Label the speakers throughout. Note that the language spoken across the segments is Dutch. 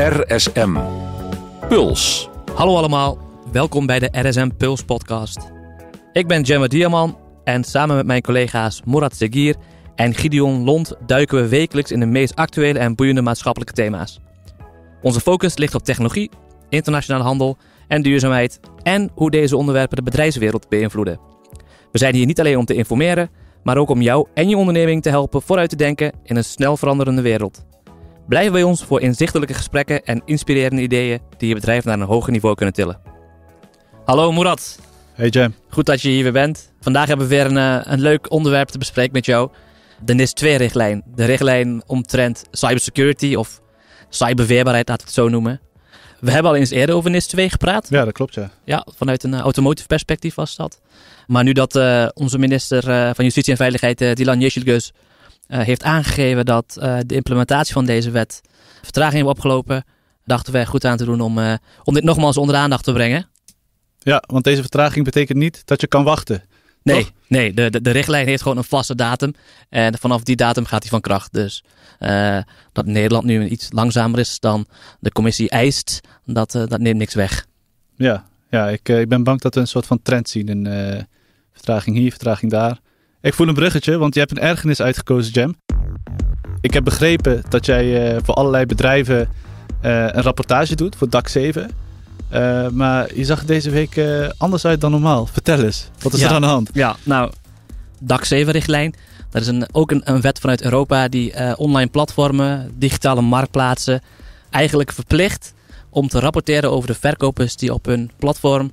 Speaker 1: RSM. Puls. Hallo allemaal, welkom bij de RSM Puls podcast. Ik ben Gemma Diaman en samen met mijn collega's Murat Segir en Gideon Lond duiken we wekelijks in de meest actuele en boeiende maatschappelijke thema's. Onze focus ligt op technologie, internationale handel en duurzaamheid en hoe deze onderwerpen de bedrijfswereld beïnvloeden. We zijn hier niet alleen om te informeren, maar ook om jou en je onderneming te helpen vooruit te denken in een snel veranderende wereld. Blijf bij ons voor inzichtelijke gesprekken en inspirerende ideeën die je bedrijf naar een hoger niveau kunnen tillen. Hallo Murat. Hey Jam. Goed dat je hier weer bent. Vandaag hebben we weer een, eh, een leuk onderwerp te bespreken met jou. De NIS 2-richtlijn. De richtlijn omtrent cybersecurity of cyberveerbaarheid, laat het zo noemen. We hebben al eens eerder over NIS 2 gepraat. Ja, dat klopt, ja. Ja, vanuit een eh, automotive perspectief was dat. Maar nu dat eh, onze minister van Justitie en Veiligheid, uh, Dylan eh, heeft aangegeven dat eh, de implementatie van deze wet vertraging heeft opgelopen, dachten wij goed aan te doen om, eh, om dit nogmaals onder aandacht te brengen. Ja, want deze vertraging betekent niet dat je kan wachten. Nee, nee de, de, de, richtlijn heeft gewoon een vaste datum. En vanaf die datum gaat hij van kracht. Dus dat Nederland nu iets langzamer is
Speaker 2: dan de commissie eist, dat, uh, dat neemt niks weg. Ja, ja ik, ik ben bang dat we een soort van trend zien. Een vertraging hier, vertraging daar. Ik voel een bruggetje, want je hebt een ergernis uitgekozen, Jam. Ik heb begrepen dat jij eh, voor allerlei bedrijven eh, een rapportage doet voor Dax 7. Eh, maar je zag deze week anders uit dan normaal. Vertel eens, wat is er aan de hand? Ja, nou, Dax 7-richtlijn. Dat
Speaker 1: is een, ook een, een, wet vanuit Europa die online platformen, digitale marktplaatsen eigenlijk verplicht om te rapporteren over de verkopers die op hun platform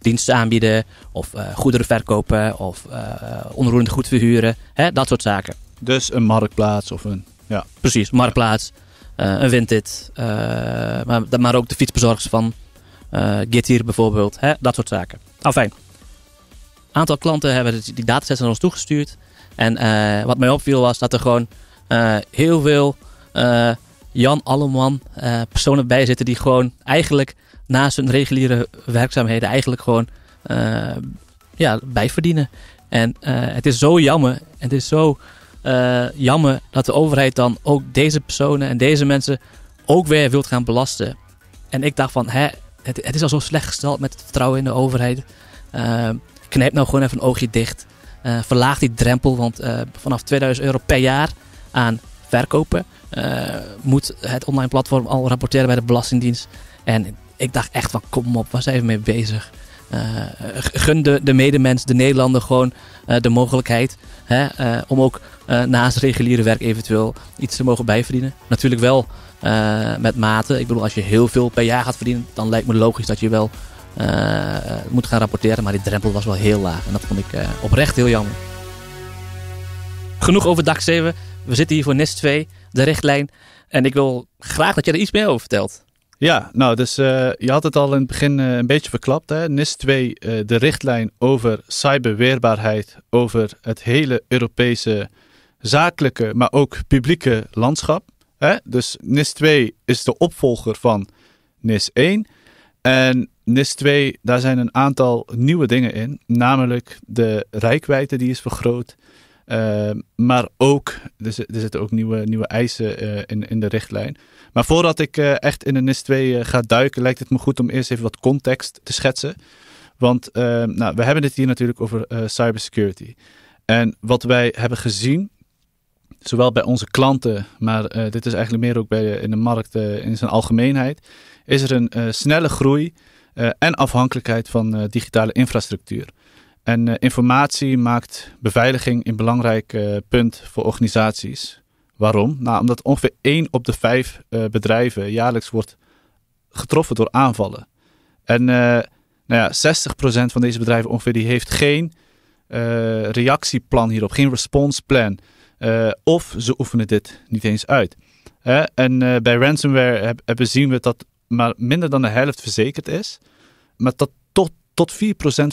Speaker 1: diensten aanbieden of eh, goederen verkopen of uh, eh, onroerend goed verhuren. Hè, dat soort zaken. Dus een marktplaats of een... Ja. Precies, marktplaats, eh, een Vinted, maar, maar ook de fietsbezorgers van Getir bijvoorbeeld. Hè, dat soort zaken. Nou, fijn. Een aantal klanten hebben die datasets naar ons toegestuurd. En wat mij opviel was dat er gewoon heel veel Jan Alleman personen bij zitten die gewoon eigenlijk naast hun reguliere werkzaamheden eigenlijk gewoon uh, ja, bijverdienen. En eh, het is zo jammer, het is zo eh, jammer dat de overheid dan ook deze personen en deze mensen ook weer wilt gaan belasten. En ik dacht van, hè, het, het is al zo slecht gesteld met het vertrouwen in de overheid. knijp nou gewoon even een oogje dicht. verlaag die drempel, want vanaf 2000 euro per jaar aan verkopen moet het online platform al rapporteren bij de Belastingdienst. En ik dacht echt van kom op, waar zijn mee bezig? Uh, gun de, medemens, de Nederlander, gewoon eh, de mogelijkheid hè, eh, om ook naast reguliere werk eventueel iets te mogen bijverdienen. Natuurlijk wel met mate. Ik bedoel, als je heel veel per jaar gaat verdienen, dan lijkt me logisch dat je wel moet gaan rapporteren. Maar die drempel was wel heel laag en dat vond ik oprecht heel jammer. Genoeg over DAC 7. We zitten hier voor NIS 2, de richtlijn. En ik wil graag dat je er iets meer over vertelt.
Speaker 2: Ja, nou, dus eh, je had het al in het begin eh, een beetje verklapt. Hè? NIS 2, eh, de richtlijn over cyberweerbaarheid, over het hele Europese zakelijke, maar ook publieke landschap. Hè? Dus NIS 2 is de opvolger van NIS 1. En NIS 2, daar zijn een aantal nieuwe dingen in, namelijk de rijkwijde die is vergroot. Eh, maar ook, er, er, zitten ook nieuwe, nieuwe eisen eh, in, in de richtlijn. Maar voordat ik eh, echt in de NIS 2 ga duiken, lijkt het me goed om eerst even wat context te schetsen. Want nou, we hebben het hier natuurlijk over cybersecurity. En wat wij hebben gezien, zowel bij onze klanten, maar dit is eigenlijk meer ook bij, in de markt in zijn algemeenheid, is er een snelle groei en afhankelijkheid van digitale infrastructuur. En eh, informatie maakt beveiliging een belangrijk eh, punt voor organisaties. Waarom? Nou, omdat ongeveer 1 op de 5 eh, bedrijven jaarlijks wordt getroffen door aanvallen. En nou ja, 60% van deze bedrijven ongeveer die heeft geen reactieplan hierop, geen response plan. of ze oefenen dit niet eens uit. en bij ransomware hebben, zien we dat maar minder dan de helft verzekerd is. Maar dat tot 4%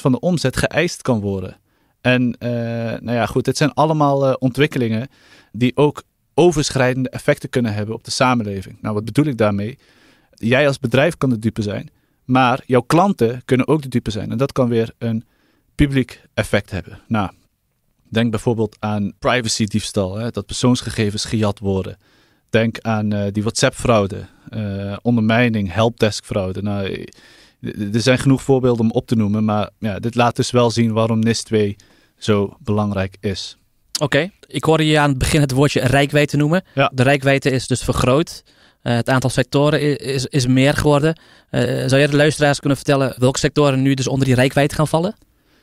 Speaker 2: van de omzet geëist kan worden. En uh, nou ja, goed, dit zijn allemaal eh, ontwikkelingen die ook overschrijdende effecten kunnen hebben op de samenleving. Nou, wat bedoel ik daarmee? Jij als bedrijf kan de dupe zijn, maar jouw klanten kunnen ook de dupe zijn. En dat kan weer een publiek effect hebben. Nou, denk bijvoorbeeld aan privacy-diefstal, hè, dat persoonsgegevens gejat worden. Denk aan eh, die WhatsApp-fraude, ondermijning, helpdesk-fraude. Nou, er zijn genoeg voorbeelden om op te noemen, maar ja, dit laat dus wel zien waarom NIS 2 zo belangrijk is.
Speaker 1: Oké, ik hoorde je aan het begin het woordje rijkwijde noemen. Ja. De rijkwijde is dus vergroot. Eh, het aantal sectoren is, is, meer geworden. Eh, zou jij de luisteraars kunnen vertellen welke sectoren nu dus onder die rijkwijd gaan vallen?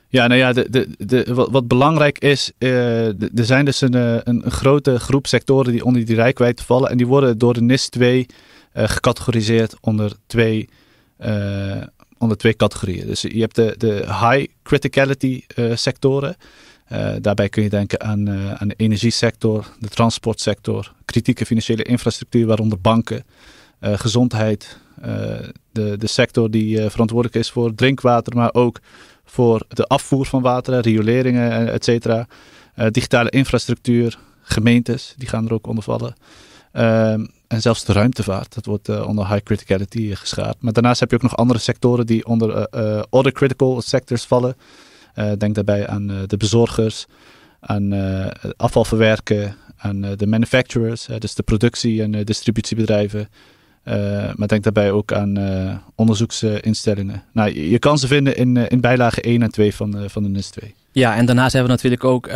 Speaker 2: Ja, nou ja, de, de, de, wat, belangrijk is, eh, er zijn dus een, een, een, grote groep sectoren die onder die rijkwijd vallen. En die worden door de NIS 2 gecategoriseerd onder twee eh, onder twee categorieën. Dus je hebt de, de high criticality eh, sectoren. Eh, daarbij kun je denken aan, aan de energiesector, de transportsector, kritieke financiële infrastructuur, waaronder banken, gezondheid, de, de sector die verantwoordelijk is voor drinkwater, maar ook voor de afvoer van water, rioleringen, et cetera. digitale infrastructuur, gemeentes, die gaan er ook onder vallen. Ehm, en zelfs de ruimtevaart, dat wordt eh, onder high criticality eh, geschaard. Maar daarnaast heb je ook nog andere sectoren die onder eh, other critical sectors vallen. denk daarbij aan de bezorgers, aan afvalverwerken, aan de manufacturers, dus de productie- en distributiebedrijven. maar denk daarbij ook aan onderzoeksinstellingen. Nou, je, kan ze vinden in, in bijlage 1 en 2 van, van de NIS 2.
Speaker 1: Ja, en daarnaast hebben we natuurlijk ook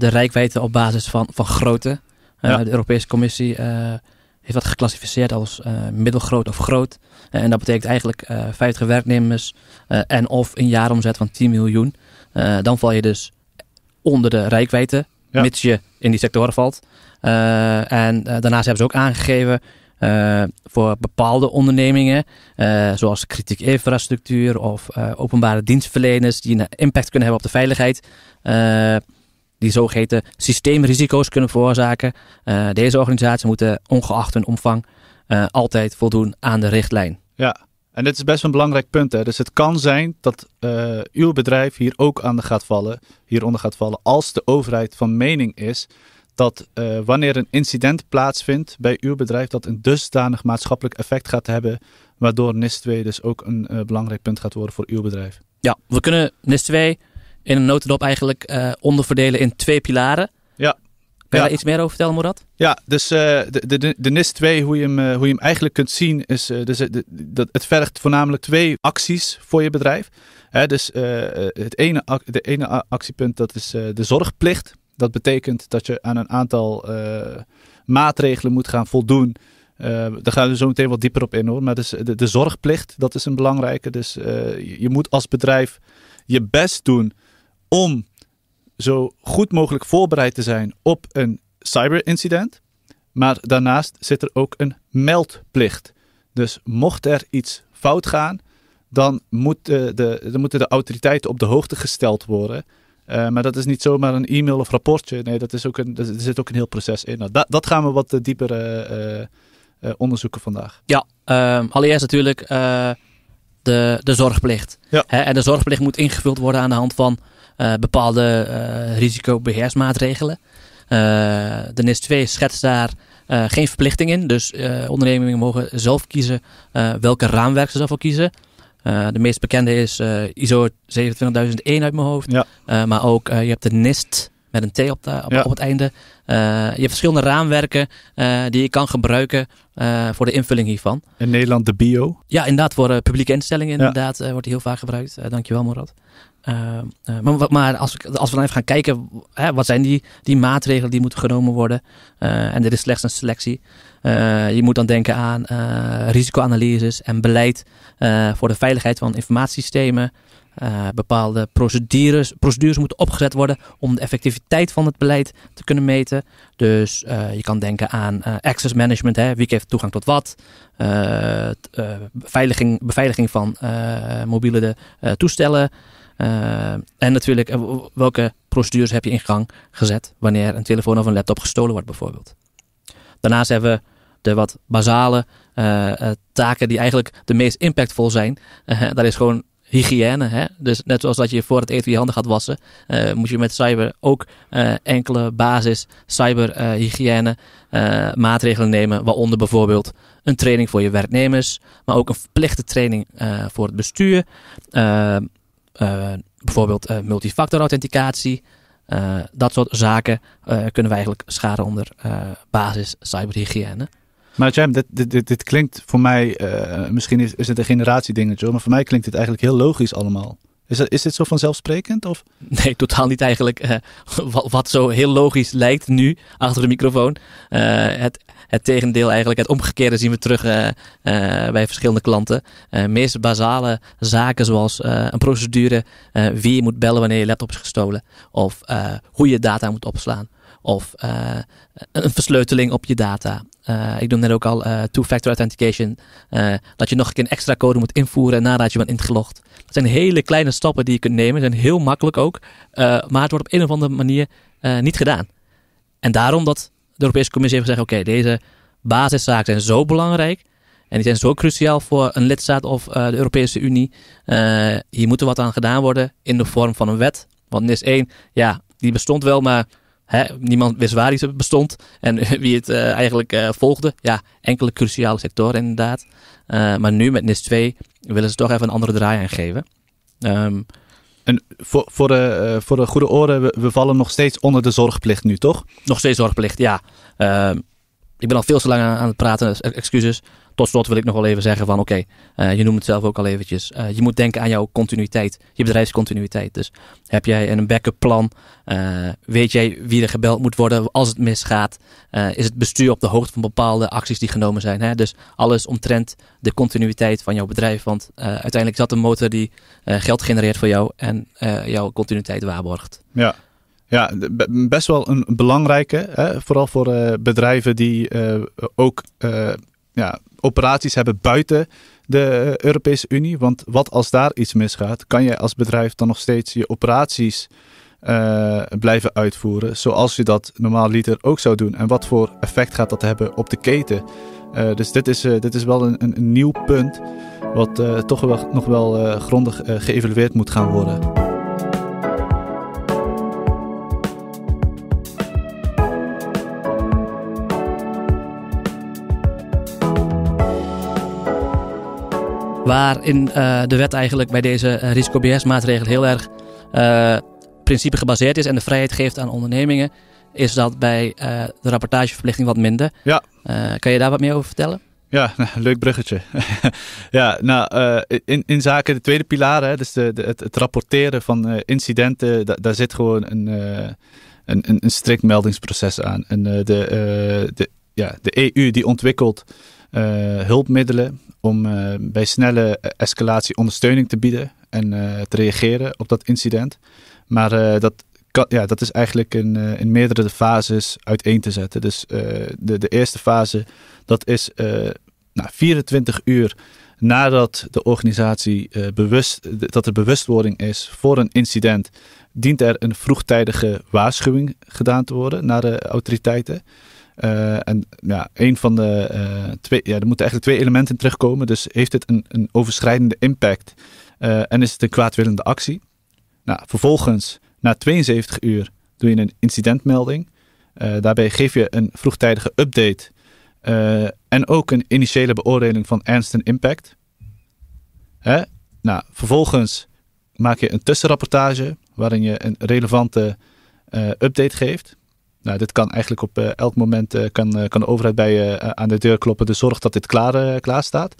Speaker 1: de rijkwijde op basis van, van grootte. Eh, de Europese Commissie eh, heeft dat geclassificeerd als eh, middelgroot of groot. en dat betekent eigenlijk 50 werknemers en of een jaaromzet van 10 miljoen. dan val je dus onder de rijkwijde, mits je in die sectoren valt. en daarnaast hebben ze ook aangegeven voor bepaalde ondernemingen, zoals kritiek infrastructuur of openbare dienstverleners die een impact kunnen hebben op de veiligheid, die zogeheten systeemrisico's kunnen veroorzaken. Eh, deze organisaties moeten ongeacht hun omvang eh, altijd voldoen aan de richtlijn.
Speaker 2: Ja, en dit is best een belangrijk punt. Hè? Dus het kan zijn dat eh, uw bedrijf hier ook aan gaat vallen, hieronder gaat vallen, als de overheid van mening is dat wanneer een incident plaatsvindt bij uw bedrijf, dat een dusdanig maatschappelijk effect gaat hebben, waardoor NIS 2 dus ook een belangrijk punt gaat worden voor uw bedrijf.
Speaker 1: Ja, we kunnen NIS 2 in een notendop eigenlijk eh, onderverdelen in twee pilaren.
Speaker 2: Ja. Kan je daar iets meer over vertellen, Morad? Ja, dus uh, de, de, de NIS 2, hoe je hem, eh, hoe je hem eigenlijk kunt zien, is dus, dat het vergt voornamelijk twee acties voor je bedrijf. Hè, dus het ene, de ene actiepunt, dat is de zorgplicht. Dat betekent dat je aan een aantal maatregelen moet gaan voldoen uh, daar gaan we zo meteen wat dieper op in hoor. Maar dus de, de zorgplicht, dat is een belangrijke. Dus je moet als bedrijf je best doen om zo goed mogelijk voorbereid te zijn op een cyberincident. Maar daarnaast zit er ook een meldplicht. Dus mocht er iets fout gaan, dan, moet de, de, moeten de autoriteiten op de hoogte gesteld worden. Eh, maar dat is niet zomaar een e-mail of rapportje. Nee, dat is ook een, er zit ook een heel proces in. Nou, dat, dat gaan we wat eh, dieper eh, onderzoeken vandaag.
Speaker 1: Ja, ehm, allereerst natuurlijk de, de zorgplicht. Ja. Hè, en de zorgplicht moet ingevuld worden aan de hand van eh, bepaalde eh, risicobeheersmaatregelen. Eh, de NIS 2 schetst daar geen verplichting in. Dus ondernemingen mogen zelf kiezen welke raamwerk ze daarvoor kiezen. de meest bekende is ISO 27001 uit mijn hoofd. maar ook je hebt de NIST met een T op, op, het einde. je hebt verschillende raamwerken die je kan gebruiken voor
Speaker 2: de invulling hiervan. In Nederland de bio?
Speaker 1: Ja, inderdaad. Voor publieke instellingen inderdaad wordt die heel vaak gebruikt. dankjewel Morad. Eh, eh, maar, maar als, we, als we dan even gaan kijken, hè, wat zijn die, die maatregelen die moeten genomen worden? Eh, en dit is slechts een selectie. je moet dan denken aan risicoanalyses en beleid voor de veiligheid van informatiesystemen. bepaalde procedures, procedures moeten opgezet worden om de effectiviteit van het beleid te kunnen meten. Dus je kan denken aan access management, hè, wie heeft toegang tot wat, beveiliging, beveiliging van mobiele toestellen. Eh, en natuurlijk, eh, welke procedures heb je in gang gezet wanneer een telefoon of een laptop gestolen wordt, bijvoorbeeld. Daarnaast hebben we de wat basale eh, taken die eigenlijk de meest impactvol zijn. dat is gewoon hygiëne. Hè? Dus net zoals dat je voor het eten je handen gaat wassen, moet je met cyber ook enkele basis cyberhygiëne maatregelen nemen. Waaronder bijvoorbeeld een training voor je werknemers, maar ook een verplichte training voor het bestuur. Ehm, eh, bijvoorbeeld eh, multifactor authenticatie. Eh, dat soort zaken kunnen we
Speaker 2: eigenlijk scharen onder basis cyberhygiëne. Maar Jam, dit, dit, dit, klinkt voor mij, misschien is, het een generatiedingetje, maar voor mij klinkt dit eigenlijk heel logisch allemaal. Is, dat, is dit zo vanzelfsprekend? Of?
Speaker 1: Nee, totaal niet eigenlijk. Eh, wat, zo heel logisch lijkt nu achter de microfoon. Eh, het, het tegendeel eigenlijk, het omgekeerde zien we terug eh, bij verschillende klanten. meest basale zaken zoals een procedure, wie je moet bellen wanneer je laptop is gestolen. Of hoe je data moet opslaan of eh, een versleuteling op je data. Eh, ik noemde net ook al eh, two-factor authentication. dat je nog een keer een extra code moet invoeren nadat je bent ingelogd. Dat zijn hele kleine stappen die je kunt nemen. Zijn heel makkelijk ook. maar het wordt op een of andere manier niet gedaan. En daarom dat de Europese Commissie heeft gezegd: oké, deze basiszaken zijn zo belangrijk. En die zijn zo cruciaal voor een lidstaat of de Europese Unie. hier moet er wat aan gedaan worden in de vorm van een wet. Want NIS 1, ja, die bestond wel, maar Hè, niemand wist waar iets bestond en wie het eh, eigenlijk eh, volgde. Ja, enkele cruciale sectoren inderdaad. Eh, maar nu met NIS 2 willen ze toch even een andere draai aan geven.
Speaker 2: Ehm, en voor, voor, de, voor de goede oren, we, vallen nog steeds onder de zorgplicht nu, toch? Nog steeds zorgplicht, ja. Ehm, ik ben al veel te lang aan het praten, excuses.
Speaker 1: Tot slot wil ik nog wel even zeggen van oké, eh, je noemt het zelf ook al eventjes. Eh, je moet denken aan jouw continuïteit, je bedrijfscontinuïteit. Dus heb jij een backup plan? Eh, weet jij wie er gebeld moet worden als het misgaat? is het bestuur op de hoogte van bepaalde acties die genomen zijn? Hè? Dus alles omtrent de continuïteit van jouw bedrijf. Want uiteindelijk is dat een motor die geld genereert voor jou en jouw continuïteit waarborgt.
Speaker 2: Ja, ja, best wel een belangrijke, hè? vooral voor bedrijven die ook ja, operaties hebben buiten de Europese Unie. Want wat als daar iets misgaat, kan jij als bedrijf dan nog steeds je operaties eh, blijven uitvoeren. Zoals je dat normaal liter ook zou doen. En wat voor effect gaat dat hebben op de keten? Eh, dus dit is, eh, dit is wel een, een, nieuw punt. Wat toch wel, nog wel grondig geëvalueerd moet gaan worden.
Speaker 1: Waarin uh, de wet eigenlijk bij deze eh, risico-BS-maatregel heel erg uh, principe gebaseerd is en de vrijheid geeft aan ondernemingen, is dat bij de rapportageverplichting wat minder. Ja. kan je daar wat meer over vertellen?
Speaker 2: Ja, nou, leuk bruggetje. ja, nou, in, in zaken de tweede pilaar, hè, dus de, het, rapporteren van incidenten, daar zit gewoon een, een, een, strikt meldingsproces aan. En de, de, ja, de EU die ontwikkelt eh, hulpmiddelen om eh, bij snelle eh, escalatie ondersteuning te bieden en te reageren op dat incident. Maar dat ja, dat is eigenlijk in, in meerdere fases uiteen te zetten. Dus de, de eerste fase, dat is uh, nou, 24 uur nadat de organisatie bewust, dat er bewustwording is voor een incident, dient er een vroegtijdige waarschuwing gedaan te worden naar de autoriteiten. Eh, en ja, een van de eh, twee, ja, er moeten eigenlijk twee elementen terugkomen. Dus heeft het een, een overschrijdende impact eh, en is het een kwaadwillende actie? Nou, vervolgens, na 72 uur, doe je een incidentmelding. daarbij geef je een vroegtijdige update en ook een initiële beoordeling van ernst en impact. Hè? Nou, vervolgens maak je een tussenrapportage waarin je een relevante update geeft. Nou, dit kan eigenlijk op eh, elk moment eh, kan, eh, kan de overheid bij je aan de deur kloppen. Dus zorg dat dit klaar, staat.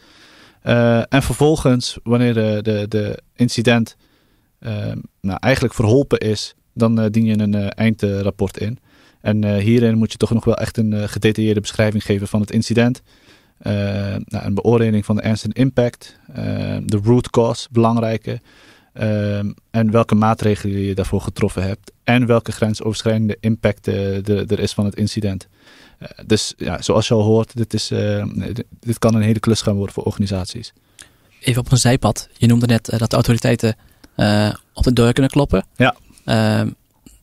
Speaker 2: en vervolgens, wanneer de, de, de incident nou, eigenlijk verholpen is, dan dien je een eindrapport in. En hierin moet je toch nog wel echt een gedetailleerde beschrijving geven van het incident. Uh, nou, een beoordeling van de ernst en impact. de root cause, belangrijke. Ehm, en welke maatregelen je daarvoor getroffen hebt. En welke grensoverschrijdende impact eh, er is van het incident. Eh, dus ja, zoals je al hoort, dit, is, eh, dit, kan een hele klus gaan worden voor organisaties. Even op een zijpad. Je noemde net dat de autoriteiten
Speaker 1: op de deur kunnen kloppen. Ja. Ehm,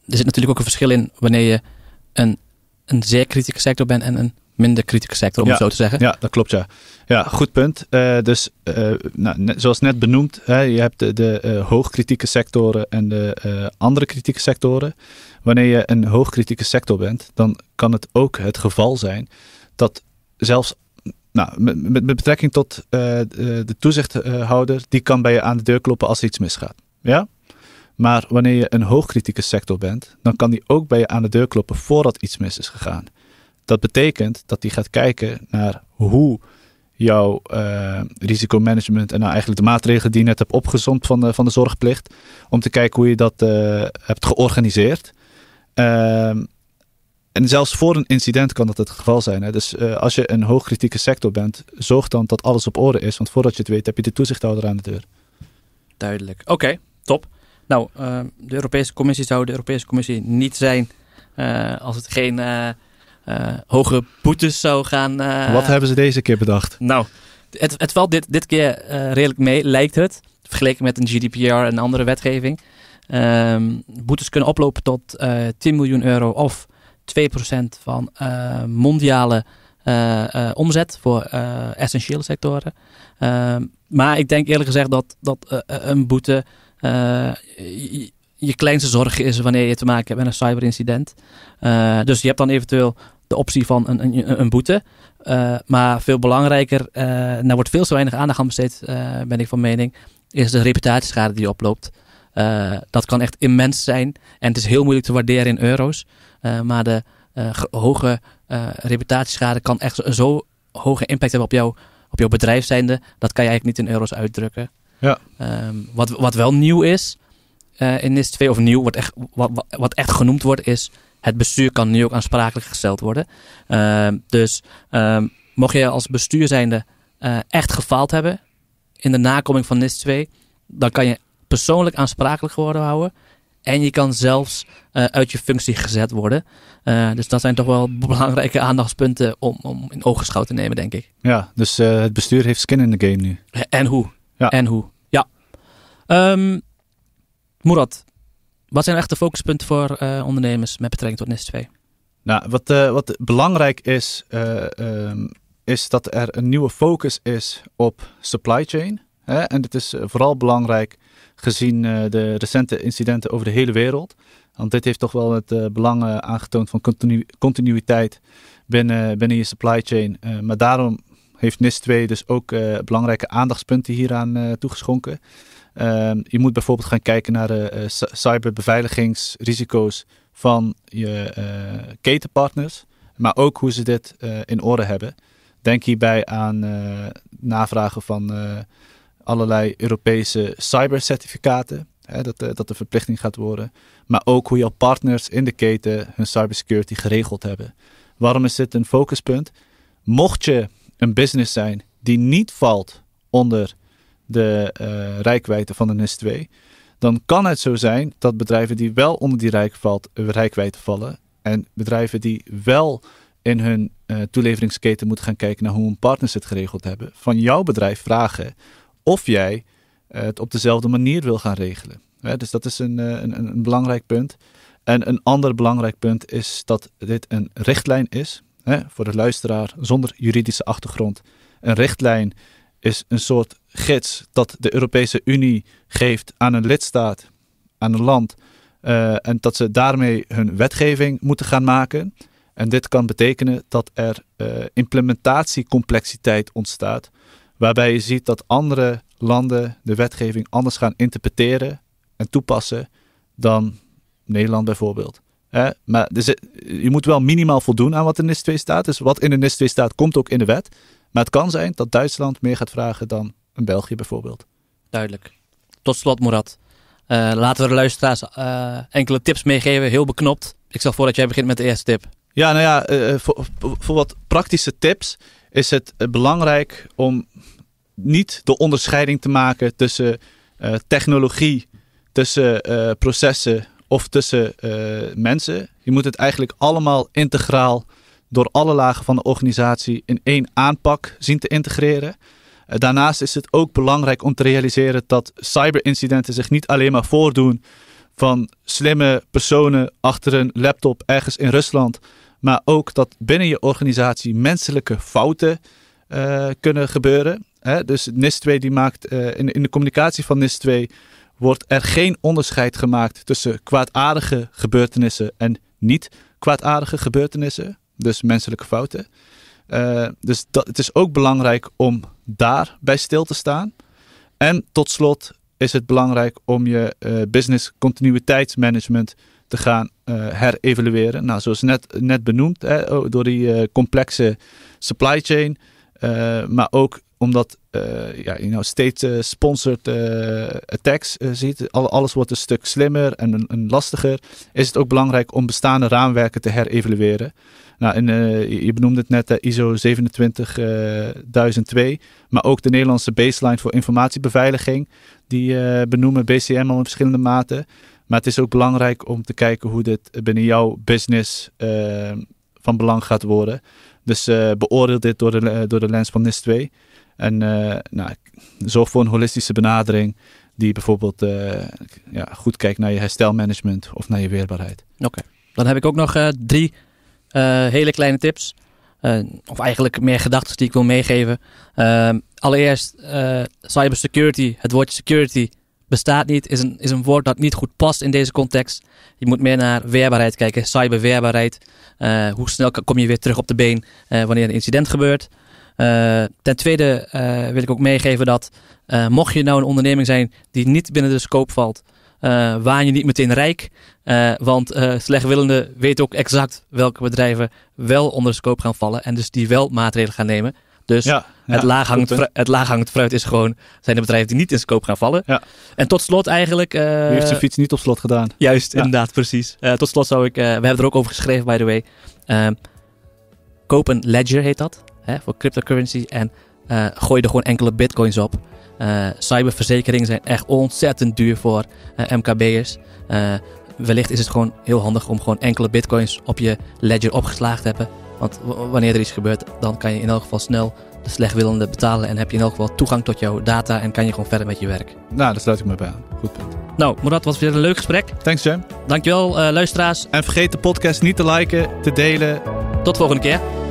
Speaker 1: er zit natuurlijk ook een verschil in wanneer je een, een zeer kritieke sector bent en een minder kritische sector, om het zo te zeggen. Ja,
Speaker 2: dat klopt, ja. Ja, goed punt. Eh, dus eh, nou, zoals net benoemd, hè, je hebt de, de eh, hoogkritieke sectoren en de andere kritieke sectoren. Wanneer je een hoogkritieke sector bent, dan kan het ook het geval zijn dat zelfs nou, met, met betrekking tot de toezichthouder, die kan bij je aan de deur kloppen als er iets misgaat. Ja? Maar wanneer je een hoogkritieke sector bent, dan kan die ook bij je aan de deur kloppen voordat iets mis is gegaan. Dat betekent dat hij gaat kijken naar hoe jouw eh, risicomanagement en nou eigenlijk de maatregelen die je net hebt opgezond van de, van de zorgplicht, om te kijken hoe je dat eh, hebt georganiseerd. Ehm, en zelfs voor een incident kan dat het geval zijn. Hè? Dus eh, als je een hoogkritieke sector bent, zorg dan dat alles op orde is. Want voordat je het weet, heb je de toezichthouder aan de deur.
Speaker 1: Duidelijk. Oké, top. Nou, de Europese Commissie zou de Europese Commissie niet zijn als het geen eh, hoge boetes zou gaan. Eh, Wat hebben ze deze keer bedacht? Nou, het, het valt dit, dit keer eh, redelijk mee, lijkt het. Vergeleken met een GDPR en andere wetgeving. Ehm, boetes kunnen oplopen tot 10 miljoen euro of 2% van mondiale omzet voor essentiële sectoren. Ehm, maar ik denk eerlijk gezegd dat, dat een boete je kleinste zorg is wanneer je te maken hebt met een cyberincident. Eh, dus je hebt dan eventueel de optie van een, een, een boete. Eh, maar veel belangrijker, en eh, daar wordt veel te weinig aandacht aan besteed, ben ik van mening, is de reputatieschade die oploopt. dat kan echt immens zijn en het is heel moeilijk te waarderen in euro's. maar de hoge reputatieschade kan echt zo'n hoge impact hebben op, jou, op jouw bedrijf zijnde. Dat kan je eigenlijk niet in euro's uitdrukken. Ja. Ehm, wat, wat wel nieuw is, eh, in NIS 2 of nieuw, wat echt, wat, wat echt genoemd wordt, is het bestuur kan nu ook aansprakelijk gesteld worden. Ehm, dus ehm, mocht je als bestuur zijnde eh, echt gefaald hebben in de nakoming van NIS 2, dan kan je persoonlijk aansprakelijk worden houden. En je kan zelfs eh, uit je functie gezet worden. dus dat zijn toch wel belangrijke aandachtspunten om, om in schouw te nemen, denk ik.
Speaker 2: Ja, dus het bestuur heeft skin in de game nu.
Speaker 1: En hoe. Ja. En hoe. Ja. Ehm,
Speaker 2: Murat, wat zijn echte focuspunten voor eh, ondernemers met betrekking tot NIS 2? Nou, wat, eh, wat belangrijk is, eh, ehm, is dat er een nieuwe focus is op supply chain. Hè? En dit is vooral belangrijk gezien de recente incidenten over de hele wereld. Want dit heeft toch wel het belang aangetoond van continuïteit binnen, binnen je supply chain. maar daarom heeft NIS 2 dus ook belangrijke aandachtspunten hieraan toegeschonken. Ehm, je moet bijvoorbeeld gaan kijken naar de eh, cyberbeveiligingsrisico's van je eh, ketenpartners, maar ook hoe ze dit eh, in orde hebben. Denk hierbij aan navragen van allerlei Europese cybercertificaten. Hè, dat, dat de verplichting gaat worden. Maar ook hoe jouw partners in de keten hun cybersecurity geregeld hebben. Waarom is dit een focuspunt? Mocht je een business zijn die niet valt onder de uh, rijkwijde van de NIS 2, dan kan het zo zijn dat bedrijven die wel onder die rijk valt, eh, rijkwijde vallen en bedrijven die wel in hun eh, toeleveringsketen moeten gaan kijken naar hoe hun partners het geregeld hebben, van jouw bedrijf vragen of jij het op dezelfde manier wil gaan regelen. dus dat is een, een, een belangrijk punt. En een ander belangrijk punt is dat dit een richtlijn is. Hè, voor de luisteraar zonder juridische achtergrond. Een richtlijn is een soort gids dat de Europese Unie geeft aan een lidstaat, aan een land. Eh, en dat ze daarmee hun wetgeving moeten gaan maken. En dit kan betekenen dat er eh, implementatiecomplexiteit ontstaat, waarbij je ziet dat andere landen de wetgeving anders gaan interpreteren en toepassen dan Nederland bijvoorbeeld. maar je moet wel minimaal voldoen aan wat in NIS 2 staat. Dus wat in de NIS 2 staat, komt ook in de wet. Maar het kan zijn dat Duitsland meer gaat vragen dan in België bijvoorbeeld.
Speaker 1: Duidelijk. Tot slot, Murat. Eh, laten we de
Speaker 2: luisteraars eh, enkele tips meegeven, heel beknopt. Ik stel voor dat jij begint met de eerste tip. Ja, nou ja, eh, voor, voor, wat praktische tips is het belangrijk om niet de onderscheiding te maken tussen technologie, tussen processen of tussen mensen. Je moet het eigenlijk allemaal integraal door alle lagen van de organisatie in één aanpak zien te integreren. Eh, daarnaast is het ook belangrijk om te realiseren dat cyberincidenten zich niet alleen maar voordoen van slimme personen achter een laptop ergens in Rusland, maar ook dat binnen je organisatie menselijke fouten eh, kunnen gebeuren. Hè? Dus NIS 2 die maakt eh, in, in de communicatie van NIS 2 wordt er geen onderscheid gemaakt tussen kwaadaardige gebeurtenissen en niet kwaadaardige gebeurtenissen, dus menselijke fouten. Eh, dus dat, het is ook belangrijk om daar bij stil te staan. En tot slot is het belangrijk om je uh, business continuïteitsmanagement te gaan uh, herevalueren. Nou, zoals net, net benoemd, hè, oh, door die complexe supply chain. maar ook omdat uh, ja, you know, steeds uh, sponsored eh, attacks ziet, alles wordt een stuk slimmer en, en, lastiger, is het ook belangrijk om bestaande raamwerken te herevalueren. Nou, je benoemde het net, ISO 27002, maar ook de Nederlandse baseline voor informatiebeveiliging, die benoemen BCM al in verschillende maten. Maar het is ook belangrijk om te kijken hoe dit binnen jouw business van belang gaat worden. Dus beoordeel dit door de, door de lens van NIST 2. En eh, nou, zorg voor een holistische benadering die bijvoorbeeld eh, ja, goed kijkt naar je herstelmanagement of naar je weerbaarheid.
Speaker 1: Oké, dan heb ik ook nog eh, drie hele kleine tips. of eigenlijk meer gedachten die ik wil meegeven. allereerst, cybersecurity, het woord security bestaat niet, is een, is een woord dat niet goed past in deze context. Je moet meer naar weerbaarheid kijken, cyberweerbaarheid. hoe snel kom je weer terug op de been wanneer een incident gebeurt? Eh, ten tweede eh, wil ik ook meegeven dat eh, mocht je nou een onderneming zijn die niet binnen de scope valt, waan je niet meteen rijk. want slechtwillende weten ook exact welke bedrijven wel onder de scope gaan vallen en dus die wel maatregelen gaan nemen. Dus het, laaghangend fruit, het fruit is gewoon, zijn de bedrijven die niet in scope gaan vallen. Ja. En tot slot eigenlijk... Uh, heeft zijn fiets niet op slot gedaan? Juist, inderdaad, precies. tot slot zou ik, we hebben er ook over geschreven by the way. koop ledger heet dat voor cryptocurrency. En eh, gooi er gewoon enkele bitcoins op. Eh, cyberverzekeringen zijn echt ontzettend duur voor eh, MKB'ers. wellicht is het gewoon heel handig om gewoon enkele bitcoins op je ledger opgeslagen te hebben. Want wanneer er iets gebeurt, dan kan je in elk geval snel de slechtwillende betalen. En heb je in elk geval toegang tot jouw data en kan je gewoon verder met je werk. Nou, daar sluit ik me bij aan. Goed punt.
Speaker 2: Nou, Murat, was weer een leuk gesprek. Thanks, Jam. Dankjewel, luisteraars. En vergeet de podcast niet te liken, te delen. Tot volgende keer.